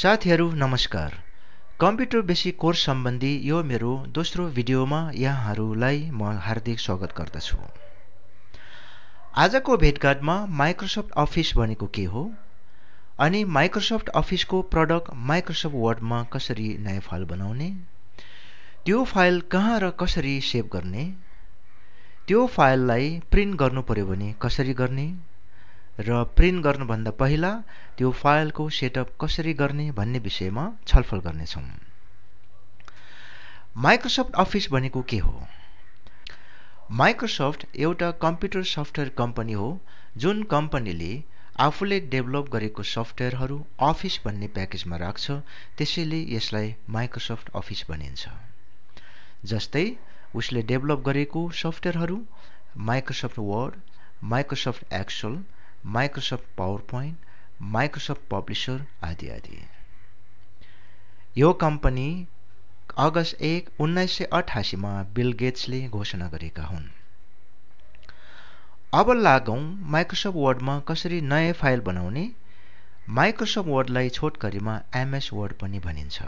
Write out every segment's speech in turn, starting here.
साथीहरू नमस्कार computer basic course सम्बन्धी यो मेरो दोस्रो भिडियोमा यहाँहरूलाई म हार्दिक स्वागत गर्दछु आजको भेटघाटमा माइक्रोसफ्ट अफिस भनेको के हो अनि माइक्रोसफ्ट अफिसको प्रडक्ट माइक्रोसफ्ट वर्डमा कसरी नयाँ फाइल बनाउने त्यो फाइल कहाँ र कसरी सेभ गर्ने त्यो फाइललाई प्रिन्ट गर्नु पर्यो भने कसरी गर्ने र प्रिन्ट गर्नुभन्दा पहिला त्यो फाइलको सेटअप कसरी गर्ने भन्ने विषयमा छलफल गर्नेछौँ माइक्रोसफ्ट अफिस भनेको के हो माइक्रोसफ्ट एउटा कम्प्युटर सफ्टवेयर कम्पनी हो जुन कम्पनीले आफूले डेभलप गरेको सफ्टवेयरहरू अफिस भन्ने प्याकेजमा राख्छ त्यसैले यसलाई माइक्रोसफ्ट अफिस भनिन्छ जस्तै उसले डेभलप गरेको सफ्टवेयरहरू Microsoft Word Microsoft Excel Microsoft PowerPoint Microsoft Publisher आदि आदि यो कम्पनी अगस्त एक उन्नाइस सय अठासीमा बिल गेट्सले घोषणा गरेका हुन् अब लागौँ माइक्रोसफ्ट वर्डमा कसरी नयाँ फाइल बनाउने माइक्रोसफ्ट वर्डलाई छोटकरीमा एमएस वर्ड पनि भनिन्छ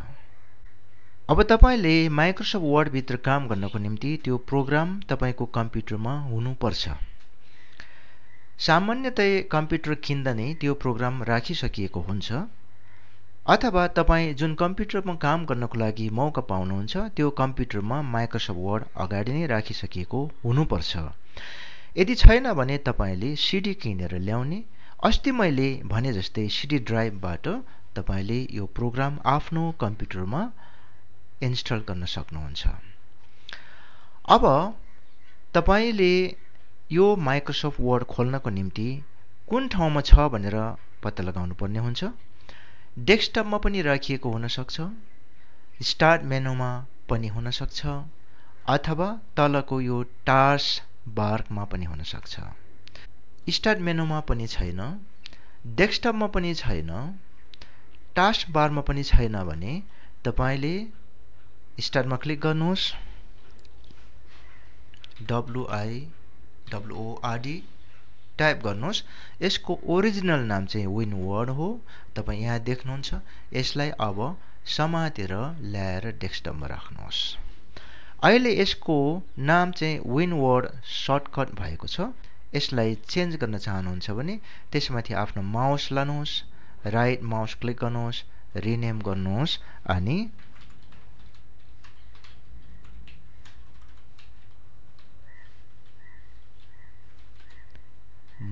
अब तपाईँले माइक्रोसफ्ट वर्डभित्र काम गर्नको निम्ति त्यो प्रोग्राम तपाईँको कम्प्युटरमा हुनुपर्छ सामान्यतया कम्प्युटर किन्दा नै त्यो प्रोग्राम राखिसकिएको हुन्छ अथवा तपाईँ जुन कम्प्युटरमा काम गर्नको लागि मौका पाउनुहुन्छ त्यो कम्प्युटरमा माइक्रोसफ्ट वर्ड अगाडि नै राखिसकिएको हुनुपर्छ यदि छैन भने तपाईँले सिडी किनेर ल्याउने अस्ति मैले भने जस्तै सिडी ड्राइभबाट तपाईँले यो प्रोग्राम आफ्नो कम्प्युटरमा इन्स्टल गर्न सक्नुहुन्छ अब तपाईँले यो माइक्रोसफ्ट वर्ड खोल्नको निम्ति कुन ठाउँमा छ भनेर पत्ता लगाउनु पर्ने हुन्छ डेस्कटपमा पनि राखिएको हुनसक्छ स्टार्ट मेनुमा पनि हुनसक्छ अथवा तलको यो टास बार्कमा पनि हुनसक्छ स्टार्ट मेनुमा पनि छैन डेस्कटपमा पनि छैन टास्क बारमा पनि छैन भने तपाईँले स्टार्टमा क्लिक गर्नुहोस् डब्लुआई डब्लुओआरडी टाइप गर्नुहोस् यसको ओरिजिनल नाम चाहिँ विनवर्ड हो तपाईँ यहाँ देख्नुहुन्छ यसलाई अब समातेर ल्याएर डेस्कटपमा राख्नुहोस् अहिले यसको नाम चाहिँ विनवर्ड सर्टकट भएको छ यसलाई चेन्ज गर्न चाहनुहुन्छ भने त्यसमाथि आफ्नो माउस लानुहोस् राइट माउस क्लिक गर्नुहोस् रिनेम गर्नुहोस् अनि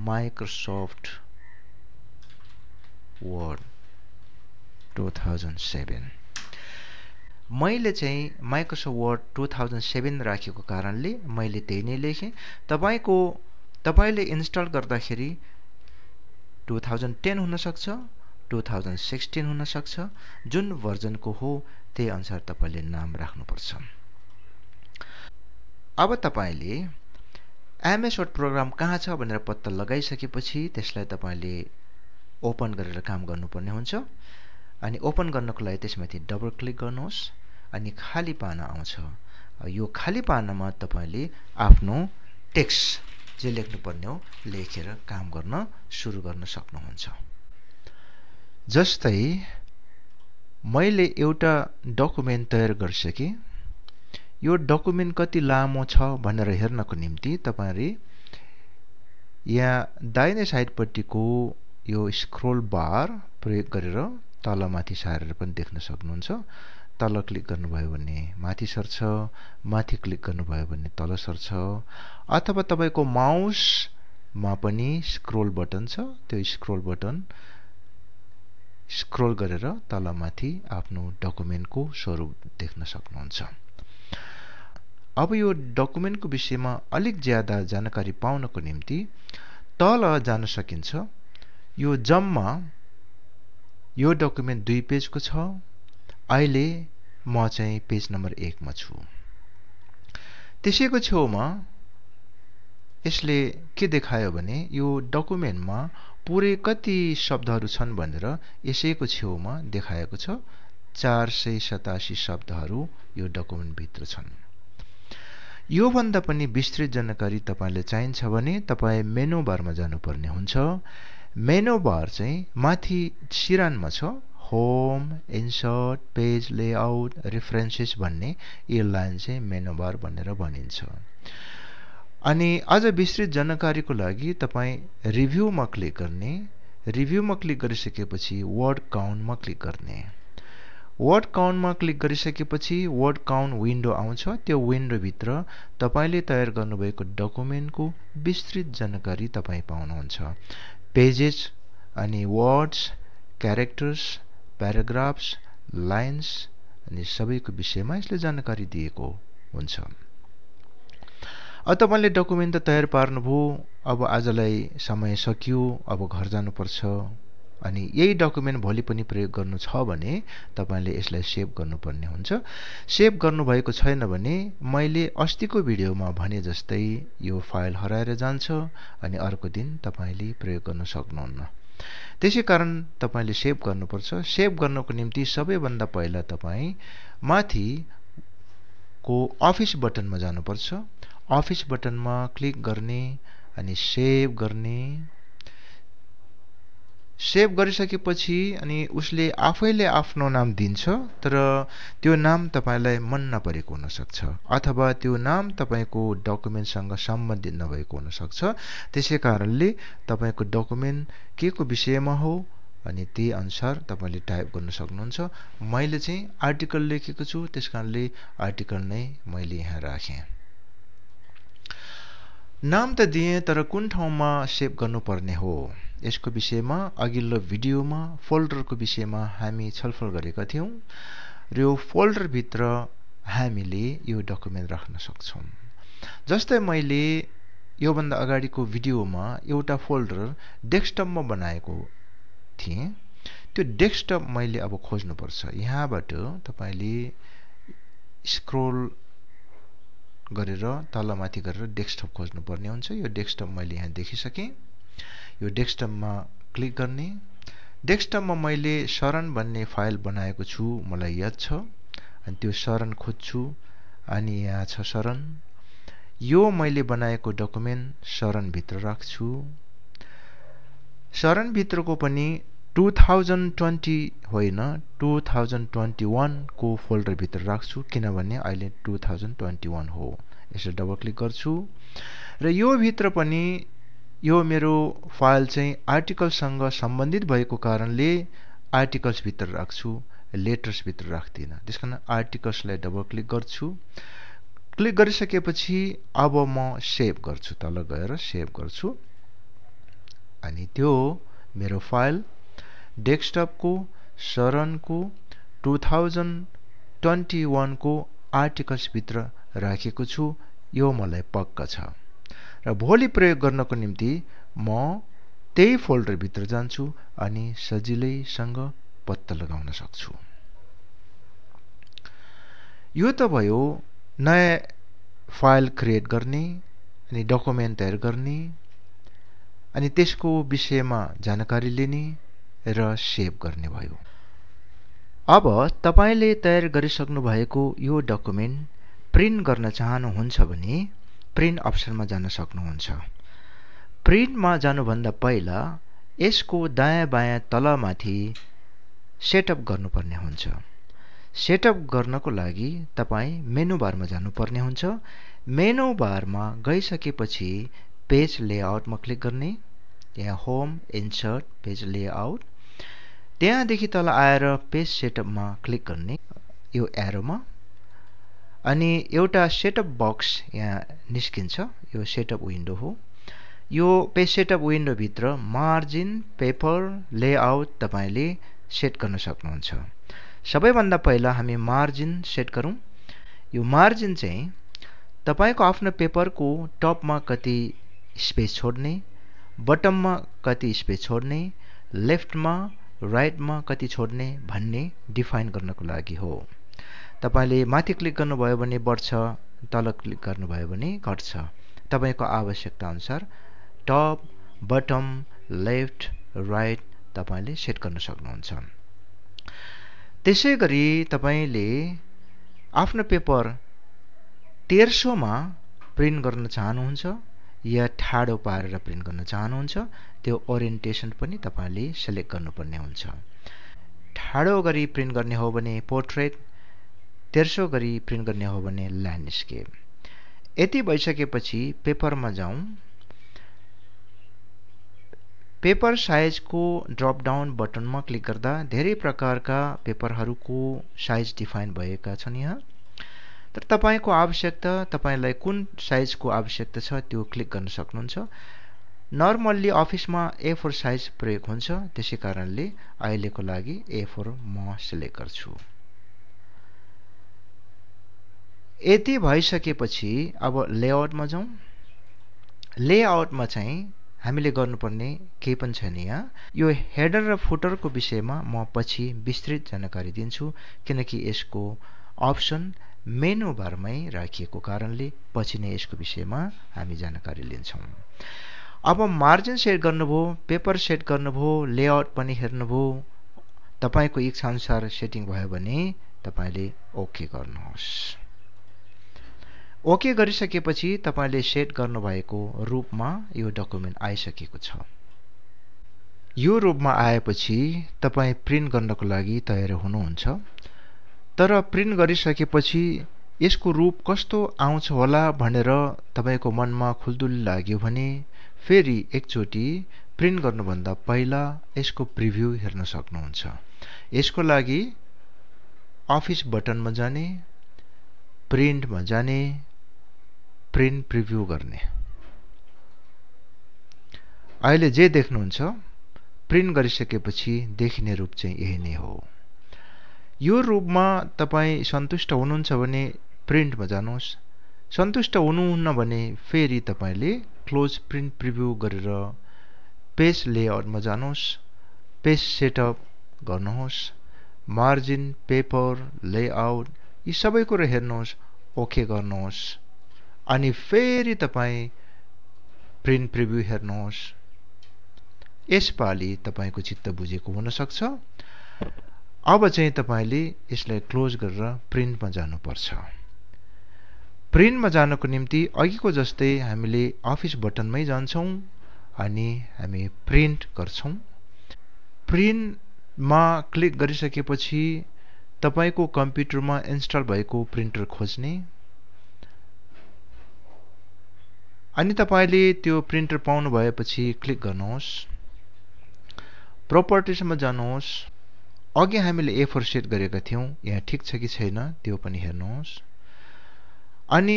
Microsoft वर्ड 2007 मैले चाहिँ माइक्रोसफ्ट वर्ड 2007 राखेको कारणले मैले त्यही नै लेखेँ तपाईँको तपाईँले इन्स्टल गर्दाखेरि 2010 हुनसक्छ 2016 हुनसक्छ जुन भर्जनको हो त्यही अनुसार तपाईँले नाम राख्नुपर्छ अब तपाईँले वर्ड प्रोग्राम कहाँ छ भनेर पत्ता लगाइसकेपछि त्यसलाई तपाईँले ओपन गरेर काम गर्नुपर्ने हुन्छ अनि ओपन गर्नको लागि त्यसमाथि डबल क्लिक गर्नुहोस् अनि खाली पाना आउँछ यो खाली पानामा तपाईँले आफ्नो टेक्स्ट जे लेख्नुपर्ने हो लेखेर काम गर्न सुरु गर्न सक्नुहुन्छ जस्तै मैले एउटा डकुमेन्ट तयार गरिसकेँ यो डकुमेन्ट कति लामो छ भनेर हेर्नको निम्ति तपाईँले यहाँ दाहिने साइडपट्टिको यो स्क्रोल बार प्रयोग गरेर तलमाथि सारेर पनि देख्न सक्नुहुन्छ तल क्लिक गर्नुभयो भने माथि सर्छ माथि क्लिक गर्नुभयो भने तल सर्छ अथवा तपाईँको माउसमा पनि स्क्रोल बटन छ त्यो स्क्रोल बटन स्क्रोल गरेर तलमाथि आफ्नो डकुमेन्टको स्वरूप देख्न सक्नुहुन्छ अब यो डकुमेन्टको विषयमा अलिक ज्यादा जानकारी पाउनको निम्ति तल जान सकिन्छ यो जम्मा यो डकुमेन्ट दुई पेजको छ अहिले म चाहिँ पेज नम्बर एकमा छु त्यसैको छेउमा यसले के देखायो भने यो डकुमेन्टमा पुरै कति शब्दहरू छन् भनेर यसैको छेउमा देखाएको छ चार सय सतासी शब्दहरू यो डकुमेन्टभित्र छन् योभन्दा पनि विस्तृत जानकारी तपाईँले चाहिन्छ भने तपाईँ मेनु बारमा जानुपर्ने हुन्छ मेनु बार चाहिँ माथि सिरानमा छ home insert page layout references भन्ने यो लाइन चाहिँ मेनु बार भनेर भनिन्छ अनि आज विस्तृत जानकारीको लागि तपाईँ रिभ्यूमा क्लिक गर्ने रिभ्यूमा क्लिक गरिसकेपछि वर्ड काउन्टमा क्लिक गर्ने वर्ड काउन्टमा क्लिक गरिसकेपछि वर्ड काउन्ट विन्डो आउँछ त्यो विन्डोभित्र तपाईँले तयार गर्नुभएको डकुमेन्टको विस्तृत जानकारी तपाईँ पाउनुहुन्छ पेजेस अनि वर्ड्स क्यारेक्टर्स प्याराग्राफ्स लाइन्स अनि सबैको विषयमा यसले जानकारी दिएको हुन्छ अब तपाईँले डकुमेन्ट त तयार पार्नुभयो अब आजलाई समय सकियो अब घर जानुपर्छ अनि यही डकुमेन्ट भोलि पनि प्रयोग गर्नु छ भने तपाईँले यसलाई सेभ गर्नुपर्ने हुन्छ सेभ गर्नुभएको छैन भने मैले अस्तिको भिडियोमा भने जस्तै यो फाइल हराएर जान्छ अनि अर्को दिन तपाईँले प्रयोग गर्न सक्नुहुन्न त्यसै कारण तपाईँले सेभ गर्नुपर्छ सेभ गर्नको निम्ति सबैभन्दा पहिला तपाईँ को अफिस बटनमा जानुपर्छ अफिस बटनमा क्लिक गर्ने अनि सेभ गर्ने सेभ गरिसकेपछि अनि उसले आफैले आफ्नो नाम दिन्छ तर त्यो नाम तपाईँलाई मन नपरेको हुनसक्छ अथवा त्यो नाम तपाईँको डकुमेन्टसँग सम्बन्धित नभएको हुनसक्छ त्यसै कारणले तपाईँको डकुमेन्ट के को विषयमा हो अनि त्यही अनुसार तपाईँले टाइप गर्न सक्नुहुन्छ मैले चाहिँ आर्टिकल लेखेको छु त्यस कारणले आर्टिकल नै मैले यहाँ राखेँ नाम त दिएँ तर कुन ठाउँमा सेभ गर्नुपर्ने हो यसको विषयमा अघिल्लो भिडियोमा फोल्डरको विषयमा हामी छलफल गरेका थियौँ र यो फोल्डरभित्र हामीले यो डकुमेन्ट राख्न सक्छौँ जस्तै मैले योभन्दा अगाडिको भिडियोमा एउटा फोल्डर डेस्कटपमा बनाएको थिएँ त्यो डेस्कटप मैले अब खोज्नुपर्छ यहाँबाट तपाईँले स्क्रोल गरेर तलमाथि गरेर डेस्कटप खोज्नुपर्ने हुन्छ यो डेस्कटप मैले यहाँ देखिसकेँ यो डेस्कटपमा क्लिक गर्ने डेस्कटपमा मैले शरण भन्ने फाइल बनाएको छु मलाई याद छ अनि त्यो शरण खोज्छु अनि यहाँ छ शरण यो मैले बनाएको डकुमेन्ट शरणभित्र राख्छु शरणभित्रको पनि टु थाउजन्ड ट्वेन्टी होइन टु थाउजन्ड ट्वेन्टी वानको फोल्डरभित्र राख्छु किनभने अहिले टु थाउजन्ड ट्वेन्टी वान हो यसरी डबल क्लिक गर्छु र यो भित्र पनि यो मेरो फाइल चाहिँ आर्टिकलसँग सम्बन्धित भएको कारणले आर्टिकल्सभित्र राख्छु लेटर्सभित्र राख्दिनँ त्यस कारण आर्टिकल्सलाई डबल क्लिक गर्छु क्लिक गरिसकेपछि अब म सेभ गर्छु तल गएर सेभ गर्छु अनि त्यो मेरो फाइल डेस्कटपको शरणको टु थाउजन्ड ट्वेन्टी वानको आर्टिकल्सभित्र राखेको छु यो मलाई पक्का छ र भोलि प्रयोग गर्नको निम्ति म त्यही फोल्डरभित्र जान्छु अनि सजिलैसँग पत्ता लगाउन सक्छु यो त भयो नयाँ फाइल क्रिएट गर्ने अनि डकुमेन्ट तयार गर्ने अनि त्यसको विषयमा जानकारी लिने र सेभ गर्ने भयो अब तपाईँले तयार गरिसक्नु भएको यो डकुमेन्ट प्रिन्ट गर्न चाहनुहुन्छ भने प्रिन्ट अप्सनमा जान सक्नुहुन्छ प्रिन्टमा जानुभन्दा पहिला यसको दायाँ बायाँ तलमाथि सेटअप गर्नुपर्ने हुन्छ सेटअप गर्नको लागि तपाईँ मेनुबारमा जानुपर्ने हुन्छ मेनु बारमा गइसकेपछि पेज लेआउटमा क्लिक गर्ने त्यहाँ होम इन्सर्ट पेज लेआउट त्यहाँदेखि तल आएर पेज सेटअपमा क्लिक गर्ने यो एरोमा अनि एउटा सेटअप बक्स यहाँ निस्किन्छ यो सेटअप विन्डो हो यो पे सेटअप विन्डोभित्र मार्जिन पेपर लेआउट तपाईँले सेट गर्न सक्नुहुन्छ सबैभन्दा पहिला हामी मार्जिन सेट गरौँ यो मार्जिन चाहिँ तपाईँको आफ्नो पेपरको टपमा कति स्पेस छोड्ने बटममा कति स्पेस छोड्ने लेफ्टमा राइटमा कति छोड्ने भन्ने डिफाइन गर्नको लागि हो तपाईँले माथि क्लिक गर्नुभयो भने बढ्छ तल क्लिक गर्नुभयो भने घट्छ तपाईँको आवश्यकता अनुसार टप बटम लेफ्ट राइट तपाईँले सेट गर्न सक्नुहुन्छ त्यसै गरी तपाईँले आफ्नो पेपर तेह्र सौमा प्रिन्ट गर्न चाहनुहुन्छ या ठाडो पारेर प्रिन्ट गर्न चाहनुहुन्छ त्यो ओरिएन्टेसन पनि तपाईँले सेलेक्ट गर्नुपर्ने हुन्छ ठाडो गरी प्रिन्ट गर्ने हो भने पोर्ट्रेट तेर्सो गरी प्रिन्ट गर्ने हो भने ल्यान्डस्केप यति भइसकेपछि पेपरमा जाउँ पेपर साइजको ड्रपडाउन डाउन बटनमा क्लिक गर्दा धेरै प्रकारका पेपरहरूको साइज डिफाइन भएका छन् यहाँ तर तपाईँको आवश्यकता तपाईँलाई कुन साइजको आवश्यकता छ त्यो क्लिक गर्न सक्नुहुन्छ नर्मल्ली अफिसमा ए फोर साइज प्रयोग हुन्छ त्यसै कारणले अहिलेको लागि ए फोर म सिलेक्ट गर्छु यति भइसकेपछि अब लेआउटमा जाउँ लेआउटमा चाहिँ हामीले गर्नुपर्ने केही पनि छैन यहाँ यो हेडर र फुटरको विषयमा म पछि विस्तृत जानकारी दिन्छु किनकि यसको अप्सन मेनु भरमै राखिएको कारणले पछि नै यसको विषयमा हामी जानकारी लिन्छौँ अब मार्जिन सेट गर्नुभयो पेपर सेट गर्नुभयो लेआउट पनि हेर्नुभयो तपाईँको इच्छाअनुसार सेटिङ भयो भने तपाईँले ओके गर्नुहोस् ओके गरिसकेपछि तपाईँले सेट गर्नुभएको रूपमा यो डकुमेन्ट आइसकेको छ यो रूपमा आएपछि तपाईँ प्रिन्ट गर्नको लागि तयार हुनुहुन्छ तर प्रिन्ट गरिसकेपछि यसको रूप कस्तो आउँछ होला भनेर तपाईँको मनमा खुल्दुली लाग्यो भने फेरि एकचोटि प्रिन्ट गर्नुभन्दा पहिला यसको प्रिभ्यू हेर्न सक्नुहुन्छ यसको लागि अफिस बटनमा जाने प्रिन्टमा जाने प्रिन्ट प्रिभ्यू गर्ने अहिले जे देख्नुहुन्छ प्रिन्ट गरिसकेपछि देखिने रूप चाहिँ यही नै हो यो रूपमा तपाईँ सन्तुष्ट हुनुहुन्छ भने प्रिन्टमा जानुहोस् सन्तुष्ट हुनुहुन्न भने फेरि तपाईँले क्लोज प्रिन्ट प्रिभ्यू गरेर पेज लेआउटमा जानुहोस् पेज सेटअप गर्नुहोस् मार्जिन पेपर लेआउट यी कुरो हेर्नुहोस् ओके गर्नुहोस् अनि फेरि तपाईँ प्रिन्ट प्रिभ्यू हेर्नुहोस् यसपालि तपाईँको चित्त बुझेको हुनसक्छ अब चाहिँ तपाईँले यसलाई क्लोज गरेर प्रिन्टमा जानुपर्छ प्रिन्टमा जानको निम्ति अघिको जस्तै हामीले अफिस बटनमै जान्छौँ अनि हामी प्रिन्ट गर्छौँ प्रिन्टमा क्लिक गरिसकेपछि तपाईँको कम्प्युटरमा इन्स्टल भएको प्रिन्टर खोज्ने अनि तपाईँले त्यो प्रिन्टर पाउनु भएपछि क्लिक गर्नुहोस् प्रोपर्टिजमा जानुहोस् अघि हामीले ए सेट गरेका थियौँ यहाँ ठिक छ कि छैन त्यो पनि हेर्नुहोस् अनि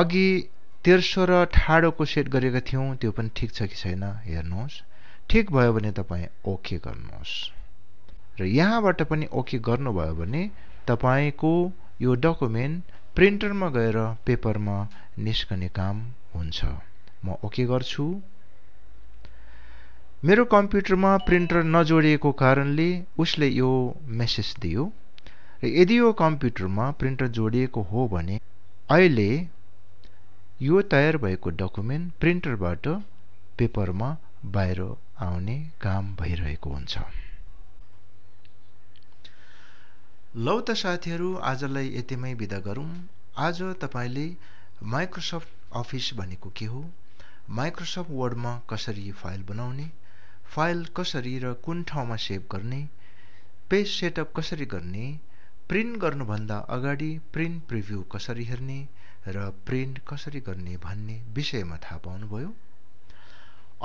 अघि तेर्सो र ठाडोको सेट गरेका थियौँ त्यो पनि ठिक छ कि छैन हेर्नुहोस् ठिक भयो भने तपाईँ ओके गर्नुहोस् र यहाँबाट पनि ओके गर्नुभयो भने तपाईँको यो डकुमेन्ट प्रिन्टरमा गएर पेपरमा निस्कने काम हुन्छ म ओके गर्छु मेरो कम्प्युटरमा प्रिन्टर नजोडिएको कारणले उसले यो मेसेज दियो र यदि यो कम्प्युटरमा प्रिन्टर जोडिएको हो भने अहिले यो तयार भएको डकुमेन्ट प्रिन्टरबाट पेपरमा बाहिर आउने काम भइरहेको हुन्छ लौ त साथीहरू आजलाई यतिमै बिदा गरौँ आज तपाईँले माइक्रोसफ्ट अफिस भनेको के हो माइक्रोसफ्ट वर्डमा कसरी फाइल बनाउने फाइल कसरी र कुन ठाउँमा सेभ गर्ने पेज सेटअप कसरी गर्ने प्रिन्ट गर्नुभन्दा अगाडि प्रिन्ट प्रिभ्यू कसरी हेर्ने र प्रिन्ट कसरी गर्ने भन्ने विषयमा थाहा पाउनुभयो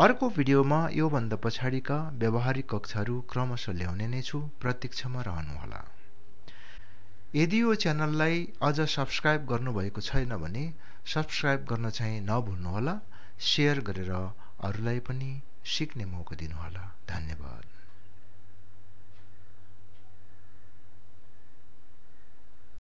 अर्को भिडियोमा योभन्दा पछाडिका व्यावहारिक कक्षाहरू क्रमशः ल्याउने नै छु प्रतीक्षामा रहनुहोला यदि यो च्यानललाई अझ सब्सक्राइब गर्नुभएको छैन भने सब्सक्राइब गर्न चाहिँ नभुल्नुहोला सेयर गरेर अरूलाई पनि सिक्ने मौका दिनुहोला धन्यवाद